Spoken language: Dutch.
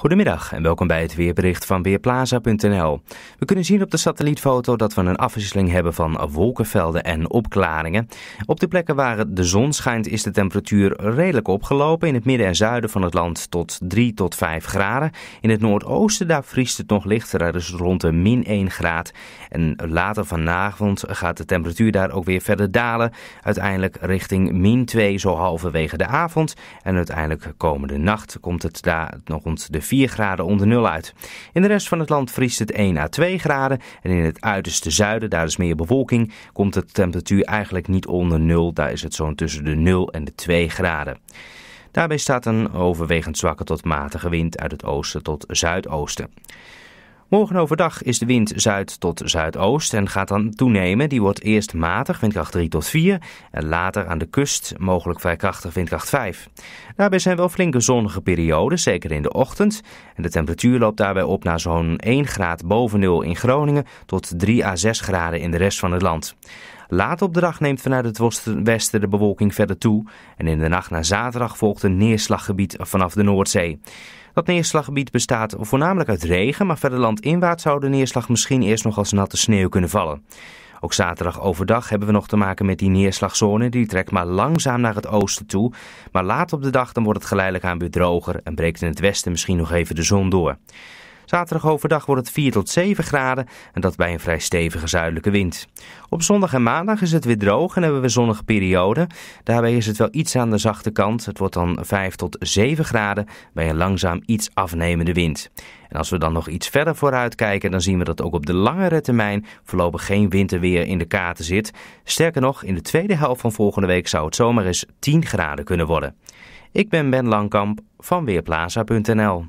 Goedemiddag en welkom bij het weerbericht van Weerplaza.nl. We kunnen zien op de satellietfoto dat we een afwisseling hebben van wolkenvelden en opklaringen. Op de plekken waar de zon schijnt is de temperatuur redelijk opgelopen. In het midden en zuiden van het land tot 3 tot 5 graden. In het noordoosten daar vriest het nog lichter, dus is rond de min 1 graad. En later vanavond gaat de temperatuur daar ook weer verder dalen. Uiteindelijk richting min 2 zo halverwege de avond. En uiteindelijk komende nacht komt het daar nog rond de 4 graden onder nul uit. In de rest van het land vriest het 1 à 2 graden en in het uiterste zuiden, daar is meer bewolking, komt de temperatuur eigenlijk niet onder nul. Daar is het zo'n tussen de 0 en de 2 graden. Daarbij staat een overwegend zwakke tot matige wind uit het oosten tot zuidoosten. Morgen overdag is de wind zuid tot zuidoost en gaat dan toenemen. Die wordt eerst matig, windkracht 3 tot 4, en later aan de kust mogelijk vrij krachtig, windkracht 5. Daarbij zijn wel flinke zonnige perioden, zeker in de ochtend. En de temperatuur loopt daarbij op naar zo'n 1 graad boven nul in Groningen tot 3 à 6 graden in de rest van het land. Laat op de dag neemt vanuit het westen de bewolking verder toe en in de nacht naar zaterdag volgt een neerslaggebied vanaf de Noordzee. Dat neerslaggebied bestaat voornamelijk uit regen, maar verder landinwaarts zou de neerslag misschien eerst nog als natte sneeuw kunnen vallen. Ook zaterdag overdag hebben we nog te maken met die neerslagzone. Die trekt maar langzaam naar het oosten toe. Maar laat op de dag dan wordt het geleidelijk aan weer droger en breekt in het westen misschien nog even de zon door. Zaterdag overdag wordt het 4 tot 7 graden en dat bij een vrij stevige zuidelijke wind. Op zondag en maandag is het weer droog en hebben we zonnige perioden. Daarbij is het wel iets aan de zachte kant. Het wordt dan 5 tot 7 graden bij een langzaam iets afnemende wind. En als we dan nog iets verder vooruit kijken, dan zien we dat ook op de langere termijn voorlopig geen winterweer in de kaarten zit. Sterker nog, in de tweede helft van volgende week zou het zomaar eens 10 graden kunnen worden. Ik ben Ben Langkamp van Weerplaza.nl.